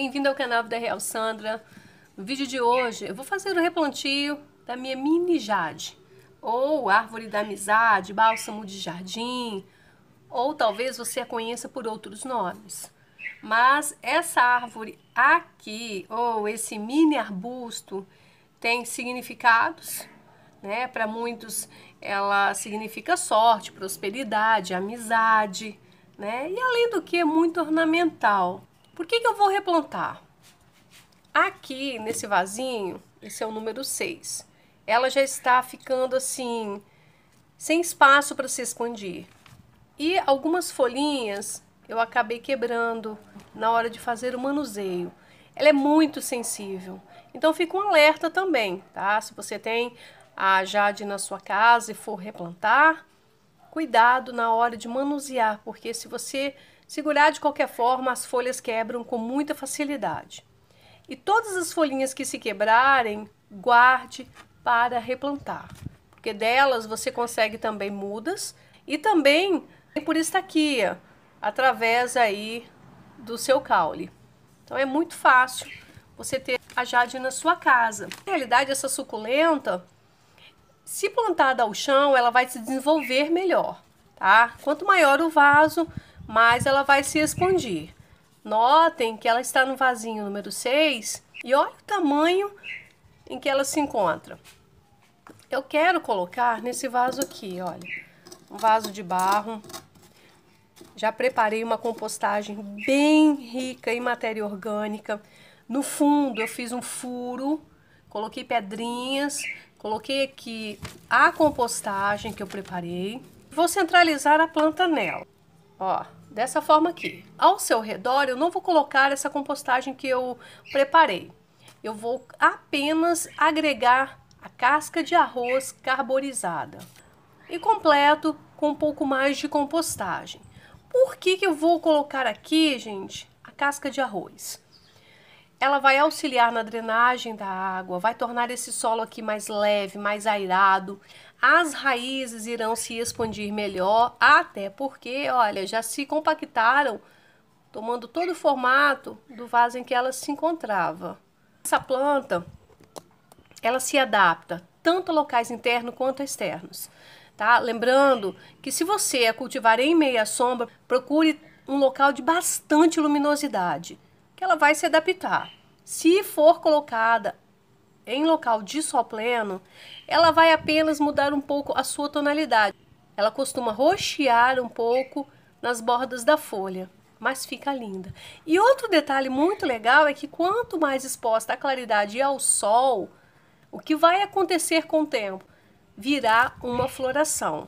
Bem-vindo ao canal da Real Sandra. No vídeo de hoje eu vou fazer o replantio da minha mini jade, ou árvore da amizade, bálsamo de jardim, ou talvez você a conheça por outros nomes. Mas essa árvore aqui, ou esse mini arbusto, tem significados, né? Para muitos ela significa sorte, prosperidade, amizade, né? E além do que é muito ornamental. Por que, que eu vou replantar? Aqui, nesse vasinho, esse é o número 6. Ela já está ficando assim, sem espaço para se expandir. E algumas folhinhas eu acabei quebrando na hora de fazer o manuseio. Ela é muito sensível. Então fica um alerta também, tá? Se você tem a jade na sua casa e for replantar, cuidado na hora de manusear, porque se você segurar de qualquer forma, as folhas quebram com muita facilidade. E todas as folhinhas que se quebrarem, guarde para replantar, porque delas você consegue também mudas e também por estaquia, através aí do seu caule. Então é muito fácil você ter a jade na sua casa. Na realidade, essa suculenta se plantada ao chão, ela vai se desenvolver melhor, tá? Quanto maior o vaso, mais ela vai se expandir. Notem que ela está no vasinho número 6 e olha o tamanho em que ela se encontra. Eu quero colocar nesse vaso aqui, olha, um vaso de barro. Já preparei uma compostagem bem rica em matéria orgânica. No fundo eu fiz um furo, coloquei pedrinhas Coloquei aqui a compostagem que eu preparei. Vou centralizar a planta nela. Ó, dessa forma aqui. Ao seu redor, eu não vou colocar essa compostagem que eu preparei. Eu vou apenas agregar a casca de arroz carbonizada E completo com um pouco mais de compostagem. Por que, que eu vou colocar aqui, gente, a casca de arroz? ela vai auxiliar na drenagem da água, vai tornar esse solo aqui mais leve, mais airado. As raízes irão se expandir melhor, até porque, olha, já se compactaram, tomando todo o formato do vaso em que ela se encontrava. Essa planta, ela se adapta tanto a locais internos quanto externos. Tá? Lembrando que se você a cultivar em meia sombra, procure um local de bastante luminosidade que ela vai se adaptar. Se for colocada em local de sol pleno, ela vai apenas mudar um pouco a sua tonalidade. Ela costuma roxear um pouco nas bordas da folha, mas fica linda. E outro detalhe muito legal é que quanto mais exposta à claridade e ao sol, o que vai acontecer com o tempo? Virá uma floração.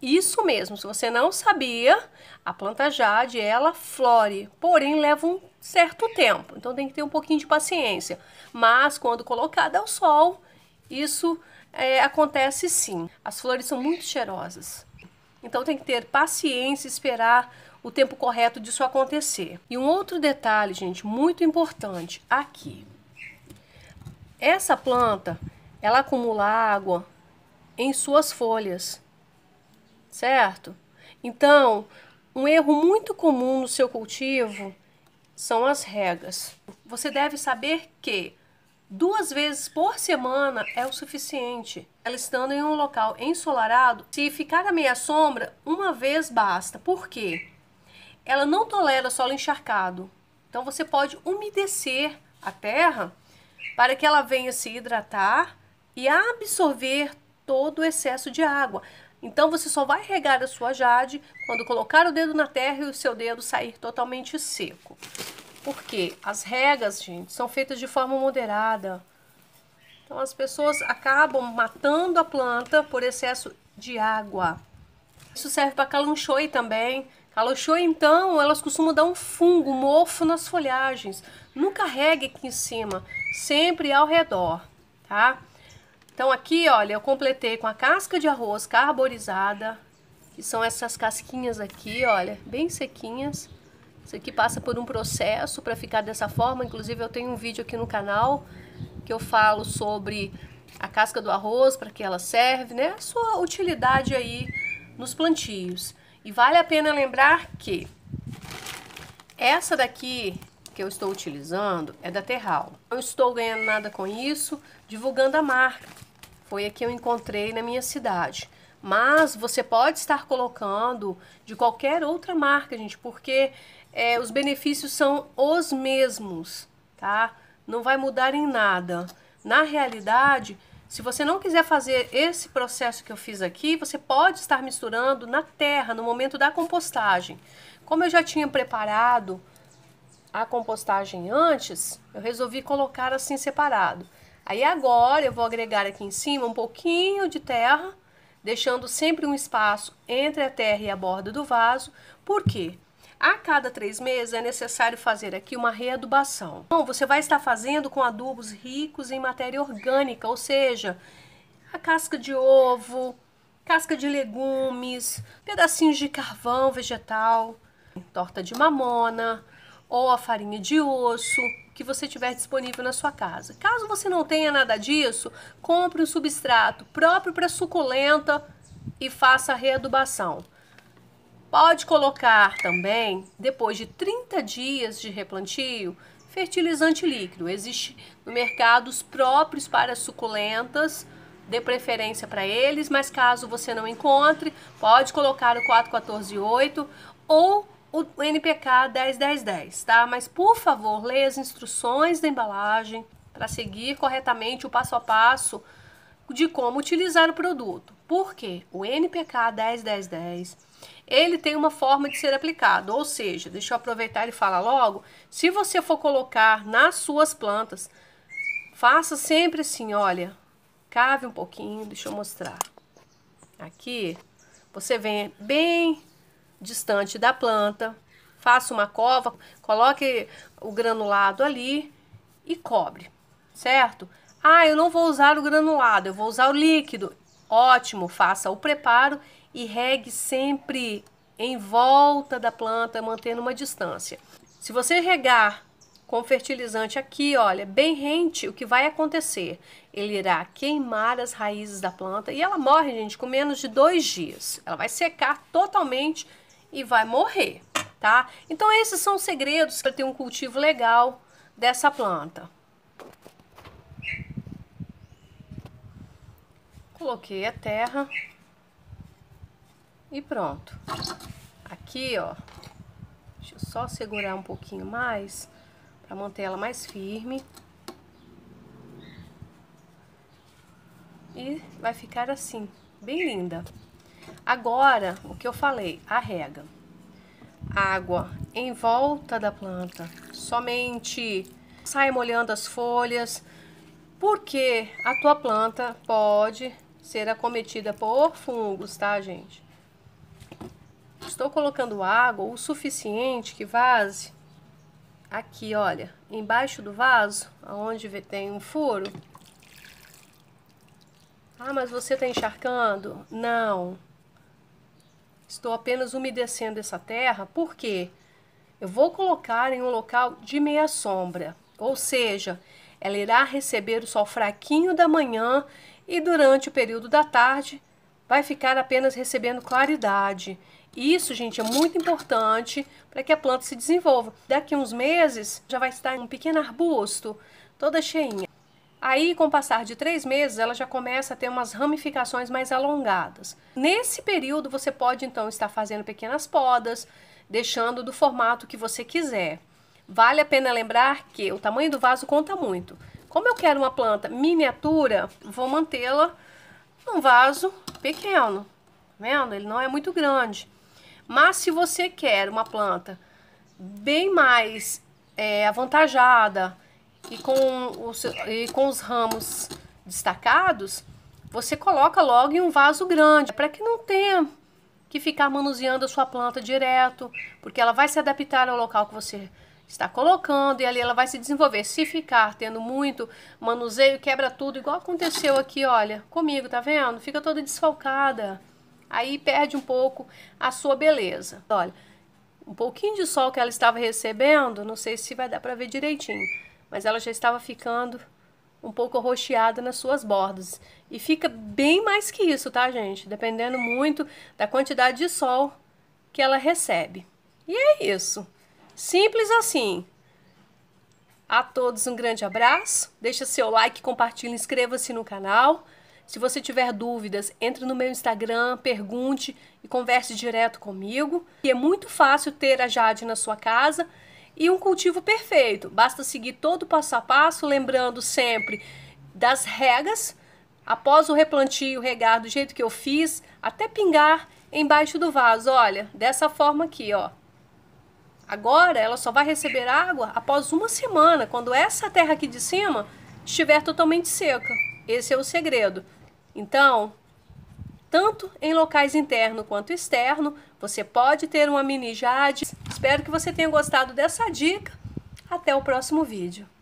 Isso mesmo, se você não sabia, a planta jade, ela flore, porém leva um certo tempo. Então tem que ter um pouquinho de paciência. Mas quando colocada ao sol, isso é, acontece sim. As flores são muito cheirosas. Então tem que ter paciência e esperar o tempo correto disso acontecer. E um outro detalhe, gente, muito importante aqui. Essa planta, ela acumula água em suas folhas certo? Então, um erro muito comum no seu cultivo são as regas. Você deve saber que duas vezes por semana é o suficiente. Ela estando em um local ensolarado, se ficar à meia sombra, uma vez basta. Por quê? Ela não tolera solo encharcado. Então você pode umedecer a terra para que ela venha se hidratar e absorver todo o excesso de água. Então você só vai regar a sua jade quando colocar o dedo na terra e o seu dedo sair totalmente seco. Porque as regas, gente, são feitas de forma moderada. Então as pessoas acabam matando a planta por excesso de água. Isso serve para calanchoe também. Calanchoe, então, elas costumam dar um fungo, um mofo nas folhagens. Nunca regue aqui em cima, sempre ao redor, tá? Então aqui, olha, eu completei com a casca de arroz carbonizada, que são essas casquinhas aqui, olha, bem sequinhas. Isso aqui passa por um processo para ficar dessa forma. Inclusive eu tenho um vídeo aqui no canal que eu falo sobre a casca do arroz, para que ela serve, né? A sua utilidade aí nos plantios. E vale a pena lembrar que essa daqui que eu estou utilizando é da Terral. Não estou ganhando nada com isso, divulgando a marca. Foi a que eu encontrei na minha cidade. Mas você pode estar colocando de qualquer outra marca, gente, porque é, os benefícios são os mesmos, tá? Não vai mudar em nada. Na realidade, se você não quiser fazer esse processo que eu fiz aqui, você pode estar misturando na terra, no momento da compostagem. Como eu já tinha preparado a compostagem antes, eu resolvi colocar assim separado. Aí agora eu vou agregar aqui em cima um pouquinho de terra, deixando sempre um espaço entre a terra e a borda do vaso. Porque A cada três meses é necessário fazer aqui uma readubação. Então, você vai estar fazendo com adubos ricos em matéria orgânica, ou seja, a casca de ovo, casca de legumes, pedacinhos de carvão vegetal, torta de mamona, ou a farinha de osso que você tiver disponível na sua casa. Caso você não tenha nada disso, compre um substrato próprio para suculenta e faça a readubação. Pode colocar também, depois de 30 dias de replantio, fertilizante líquido. Existe no mercado os próprios para suculentas, dê preferência para eles, mas caso você não encontre, pode colocar o 4148 ou o NPK 101010, tá? Mas por favor, leia as instruções da embalagem para seguir corretamente o passo a passo de como utilizar o produto. Porque O NPK 101010, ele tem uma forma de ser aplicado, ou seja, deixa eu aproveitar e falar logo, se você for colocar nas suas plantas, faça sempre assim, olha, cave um pouquinho, deixa eu mostrar. Aqui, você vem bem distante da planta, faça uma cova, coloque o granulado ali e cobre, certo? Ah, eu não vou usar o granulado, eu vou usar o líquido. Ótimo, faça o preparo e regue sempre em volta da planta, mantendo uma distância. Se você regar com fertilizante aqui, olha, bem rente, o que vai acontecer? Ele irá queimar as raízes da planta e ela morre, gente, com menos de dois dias. Ela vai secar totalmente e vai morrer, tá? Então esses são os segredos para ter um cultivo legal dessa planta. Coloquei a terra e pronto. Aqui, ó, deixa eu só segurar um pouquinho mais para manter ela mais firme. E vai ficar assim, bem linda. Agora, o que eu falei, a rega. Água em volta da planta, somente sai molhando as folhas, porque a tua planta pode ser acometida por fungos, tá, gente? Estou colocando água o suficiente que vaze aqui, olha, embaixo do vaso, aonde tem um furo. Ah, mas você está encharcando? Não. Estou apenas umedecendo essa terra, porque eu vou colocar em um local de meia sombra, ou seja, ela irá receber o sol fraquinho da manhã e durante o período da tarde vai ficar apenas recebendo claridade. Isso, gente, é muito importante para que a planta se desenvolva. Daqui uns meses já vai estar um pequeno arbusto, toda cheinha. Aí, com o passar de três meses, ela já começa a ter umas ramificações mais alongadas. Nesse período, você pode então estar fazendo pequenas podas, deixando do formato que você quiser. Vale a pena lembrar que o tamanho do vaso conta muito. Como eu quero uma planta miniatura, vou mantê-la num vaso pequeno. Tá vendo? Ele não é muito grande. Mas se você quer uma planta bem mais é, avantajada, e com, os, e com os ramos destacados, você coloca logo em um vaso grande, para que não tenha que ficar manuseando a sua planta direto, porque ela vai se adaptar ao local que você está colocando e ali ela vai se desenvolver. Se ficar tendo muito manuseio, quebra tudo, igual aconteceu aqui, olha, comigo, tá vendo? Fica toda desfalcada. Aí perde um pouco a sua beleza. Olha, um pouquinho de sol que ela estava recebendo, não sei se vai dar para ver direitinho mas ela já estava ficando um pouco rocheada nas suas bordas. E fica bem mais que isso, tá, gente? Dependendo muito da quantidade de sol que ela recebe. E é isso. Simples assim. A todos um grande abraço. Deixa seu like, compartilha, inscreva-se no canal. Se você tiver dúvidas, entre no meu Instagram, pergunte e converse direto comigo. E é muito fácil ter a Jade na sua casa e um cultivo perfeito. Basta seguir todo o passo a passo, lembrando sempre das regas. Após o replantio, regar do jeito que eu fiz, até pingar embaixo do vaso. Olha, dessa forma aqui, ó. Agora ela só vai receber água após uma semana, quando essa terra aqui de cima estiver totalmente seca. Esse é o segredo. Então, tanto em locais interno quanto externo. Você pode ter uma mini jade. Espero que você tenha gostado dessa dica. Até o próximo vídeo.